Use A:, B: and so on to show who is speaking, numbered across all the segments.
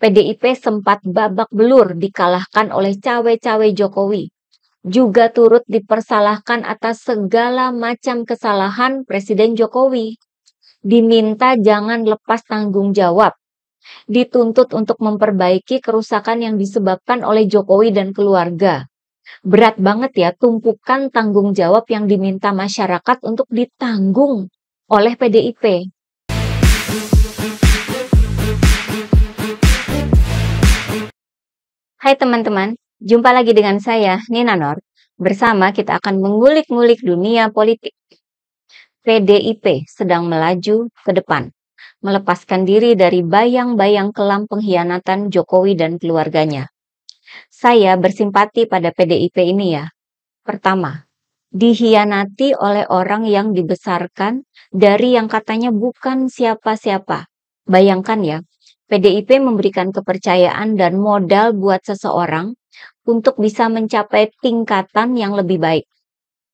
A: PDIP sempat babak belur dikalahkan oleh cawe-cawe Jokowi. Juga turut dipersalahkan atas segala macam kesalahan Presiden Jokowi. Diminta jangan lepas tanggung jawab. Dituntut untuk memperbaiki kerusakan yang disebabkan oleh Jokowi dan keluarga. Berat banget ya tumpukan tanggung jawab yang diminta masyarakat untuk ditanggung oleh PDIP. Hai teman-teman, jumpa lagi dengan saya, Nina Nor. Bersama kita akan mengulik-ngulik dunia politik. PDIP sedang melaju ke depan, melepaskan diri dari bayang-bayang kelam pengkhianatan Jokowi dan keluarganya. Saya bersimpati pada PDIP ini ya. Pertama, dihianati oleh orang yang dibesarkan dari yang katanya bukan siapa-siapa. Bayangkan ya, PDIP memberikan kepercayaan dan modal buat seseorang untuk bisa mencapai tingkatan yang lebih baik.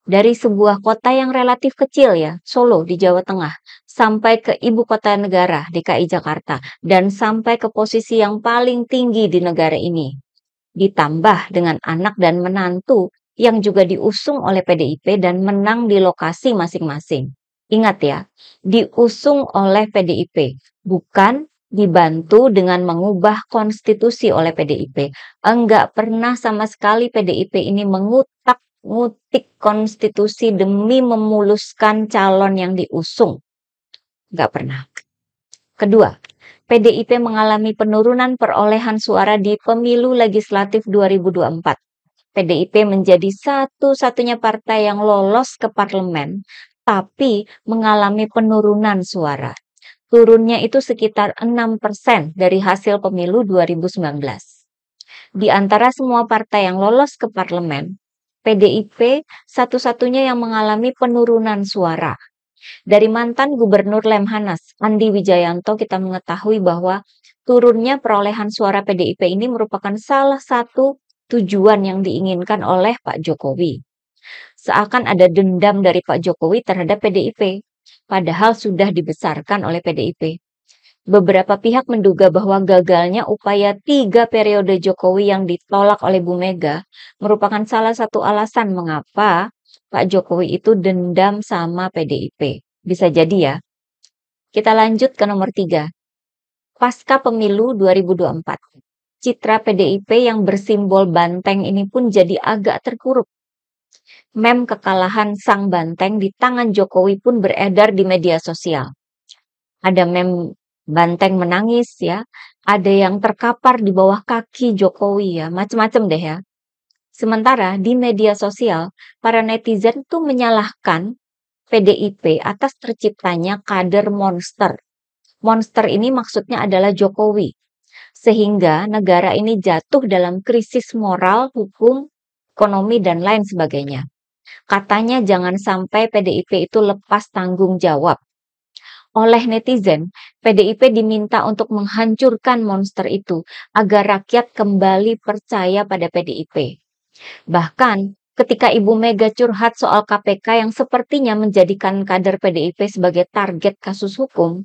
A: Dari sebuah kota yang relatif kecil ya, Solo di Jawa Tengah, sampai ke ibu kota negara DKI Jakarta, dan sampai ke posisi yang paling tinggi di negara ini. Ditambah dengan anak dan menantu yang juga diusung oleh PDIP dan menang di lokasi masing-masing. Ingat ya, diusung oleh PDIP, bukan dibantu dengan mengubah konstitusi oleh PDIP. Enggak pernah sama sekali PDIP ini mengutak ngutik konstitusi demi memuluskan calon yang diusung. Enggak pernah. Kedua, PDIP mengalami penurunan perolehan suara di pemilu legislatif 2024. PDIP menjadi satu-satunya partai yang lolos ke parlemen, tapi mengalami penurunan suara. Turunnya itu sekitar 6% dari hasil pemilu 2019. Di antara semua partai yang lolos ke parlemen, PDIP satu-satunya yang mengalami penurunan suara. Dari mantan Gubernur Lemhanas, Andi Wijayanto, kita mengetahui bahwa turunnya perolehan suara PDIP ini merupakan salah satu tujuan yang diinginkan oleh Pak Jokowi. Seakan ada dendam dari Pak Jokowi terhadap PDIP padahal sudah dibesarkan oleh PDIP. Beberapa pihak menduga bahwa gagalnya upaya tiga periode Jokowi yang ditolak oleh Bu Mega merupakan salah satu alasan mengapa Pak Jokowi itu dendam sama PDIP. Bisa jadi ya. Kita lanjut ke nomor tiga. Pasca pemilu 2024. Citra PDIP yang bersimbol banteng ini pun jadi agak terkurup mem kekalahan sang banteng di tangan Jokowi pun beredar di media sosial. Ada mem banteng menangis ya, ada yang terkapar di bawah kaki Jokowi ya, macam-macam deh ya. Sementara di media sosial, para netizen tuh menyalahkan PDIP atas terciptanya kader monster. Monster ini maksudnya adalah Jokowi. Sehingga negara ini jatuh dalam krisis moral, hukum, ekonomi, dan lain sebagainya. Katanya jangan sampai PDIP itu lepas tanggung jawab. Oleh netizen, PDIP diminta untuk menghancurkan monster itu agar rakyat kembali percaya pada PDIP. Bahkan, ketika Ibu Mega curhat soal KPK yang sepertinya menjadikan kader PDIP sebagai target kasus hukum,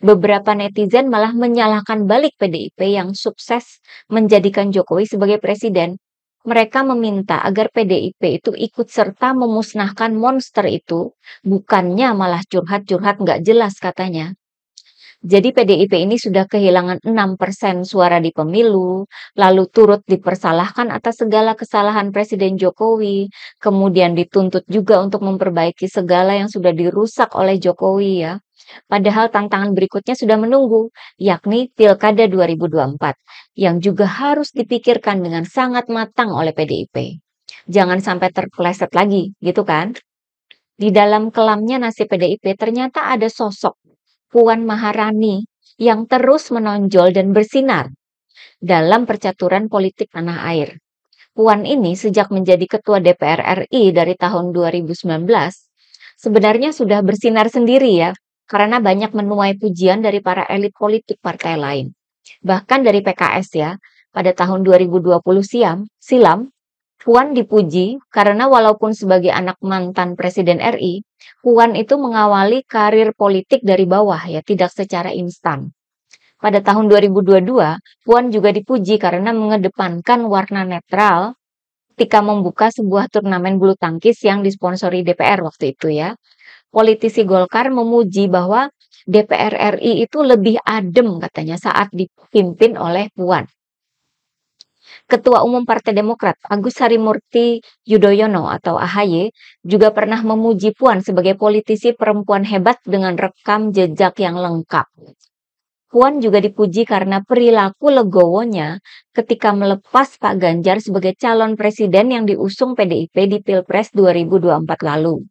A: beberapa netizen malah menyalahkan balik PDIP yang sukses menjadikan Jokowi sebagai presiden mereka meminta agar PDIP itu ikut serta memusnahkan monster itu, bukannya malah curhat-curhat nggak jelas katanya. Jadi PDIP ini sudah kehilangan 6% suara di pemilu, lalu turut dipersalahkan atas segala kesalahan Presiden Jokowi, kemudian dituntut juga untuk memperbaiki segala yang sudah dirusak oleh Jokowi ya. Padahal tantangan berikutnya sudah menunggu, yakni Pilkada 2024, yang juga harus dipikirkan dengan sangat matang oleh PDIP. Jangan sampai terpleset lagi, gitu kan? Di dalam kelamnya nasib PDIP ternyata ada sosok Puan Maharani yang terus menonjol dan bersinar dalam percaturan politik tanah air. Puan ini sejak menjadi Ketua DPR RI dari tahun 2019 sebenarnya sudah bersinar sendiri ya karena banyak menuai pujian dari para elit politik partai lain. Bahkan dari PKS ya, pada tahun 2020 siam, silam, Puan dipuji karena walaupun sebagai anak mantan Presiden RI, Puan itu mengawali karir politik dari bawah ya, tidak secara instan. Pada tahun 2022, Puan juga dipuji karena mengedepankan warna netral ketika membuka sebuah turnamen bulu tangkis yang disponsori DPR waktu itu ya. Politisi Golkar memuji bahwa DPR RI itu lebih adem katanya saat dipimpin oleh Puan. Ketua Umum Partai Demokrat Agus Harimurti Yudhoyono atau AHY juga pernah memuji Puan sebagai politisi perempuan hebat dengan rekam jejak yang lengkap. Puan juga dipuji karena perilaku legowonya ketika melepas Pak Ganjar sebagai calon presiden yang diusung PDIP di Pilpres 2024 lalu.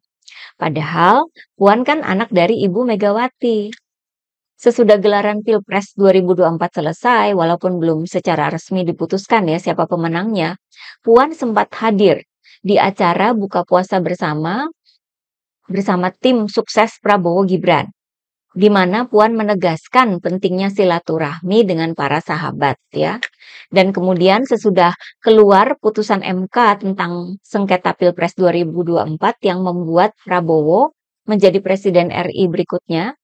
A: Padahal Puan kan anak dari Ibu Megawati sesudah gelaran Pilpres 2024 selesai, walaupun belum secara resmi diputuskan ya siapa pemenangnya, Puan sempat hadir di acara buka puasa bersama bersama tim sukses Prabowo Gibran, di mana Puan menegaskan pentingnya silaturahmi dengan para sahabat ya. Dan kemudian sesudah keluar putusan MK tentang sengketa Pilpres 2024 yang membuat Prabowo menjadi presiden RI berikutnya,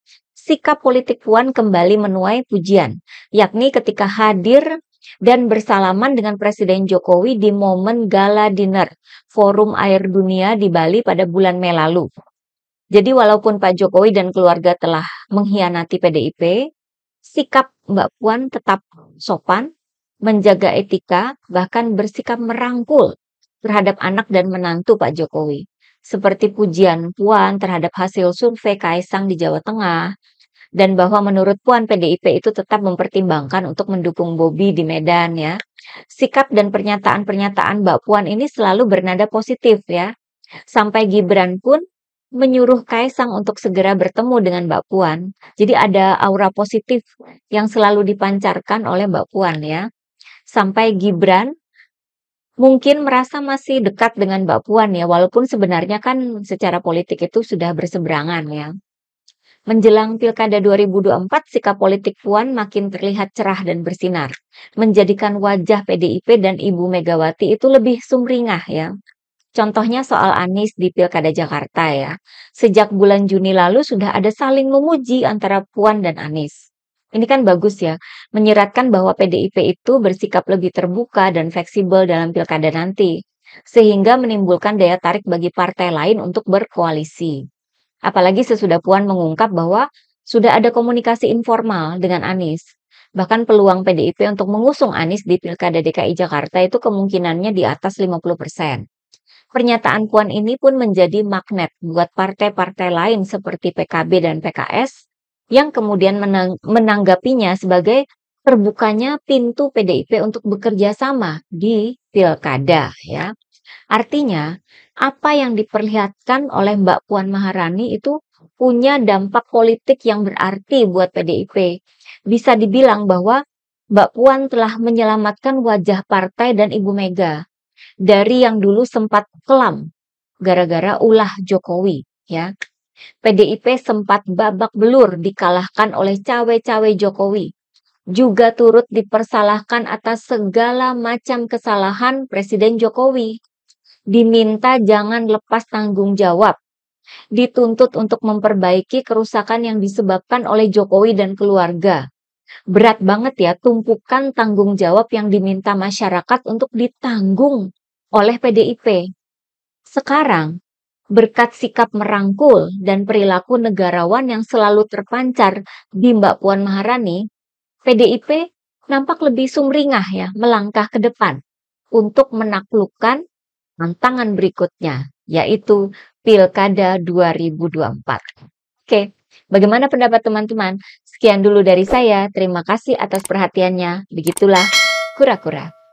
A: sikap politik Puan kembali menuai pujian, yakni ketika hadir dan bersalaman dengan Presiden Jokowi di momen gala dinner Forum Air Dunia di Bali pada bulan Mei lalu. Jadi walaupun Pak Jokowi dan keluarga telah mengkhianati PDIP, sikap Mbak Puan tetap sopan, menjaga etika, bahkan bersikap merangkul terhadap anak dan menantu Pak Jokowi. Seperti pujian Puan terhadap hasil survei Kaisang di Jawa Tengah, dan bahwa menurut Puan PDIP itu tetap mempertimbangkan untuk mendukung Bobi di Medan ya. Sikap dan pernyataan-pernyataan Mbak Puan ini selalu bernada positif ya. Sampai Gibran pun menyuruh Kaisang untuk segera bertemu dengan Mbak Puan. Jadi ada aura positif yang selalu dipancarkan oleh Mbak Puan ya. Sampai Gibran mungkin merasa masih dekat dengan Mbak Puan ya, walaupun sebenarnya kan secara politik itu sudah berseberangan ya. Menjelang Pilkada 2024, sikap politik Puan makin terlihat cerah dan bersinar, menjadikan wajah PDIP dan Ibu Megawati itu lebih sumringah ya. Contohnya soal Anies di Pilkada Jakarta ya. Sejak bulan Juni lalu sudah ada saling memuji antara Puan dan Anies. Ini kan bagus ya, menyeratkan bahwa PDIP itu bersikap lebih terbuka dan fleksibel dalam pilkada nanti, sehingga menimbulkan daya tarik bagi partai lain untuk berkoalisi. Apalagi sesudah Puan mengungkap bahwa sudah ada komunikasi informal dengan Anies. Bahkan peluang PDIP untuk mengusung Anies di Pilkada DKI Jakarta itu kemungkinannya di atas 50 persen. Pernyataan Puan ini pun menjadi magnet buat partai-partai lain seperti PKB dan PKS yang kemudian menang menanggapinya sebagai terbukanya pintu PDIP untuk bekerja sama di Pilkada ya. Artinya, apa yang diperlihatkan oleh Mbak Puan Maharani itu punya dampak politik yang berarti buat PDIP. Bisa dibilang bahwa Mbak Puan telah menyelamatkan wajah partai dan Ibu Mega dari yang dulu sempat kelam gara-gara ulah Jokowi, ya. PDIP sempat babak belur dikalahkan oleh cawe-cawe Jokowi. Juga turut dipersalahkan atas segala macam kesalahan Presiden Jokowi diminta jangan lepas tanggung jawab, dituntut untuk memperbaiki kerusakan yang disebabkan oleh Jokowi dan keluarga. Berat banget ya tumpukan tanggung jawab yang diminta masyarakat untuk ditanggung oleh PDIP. Sekarang, berkat sikap merangkul dan perilaku negarawan yang selalu terpancar di Mbak Puan Maharani, PDIP nampak lebih sumringah ya melangkah ke depan untuk menaklukkan tantangan berikutnya, yaitu Pilkada 2024. Oke, bagaimana pendapat teman-teman? Sekian dulu dari saya, terima kasih atas perhatiannya. Begitulah kura-kura.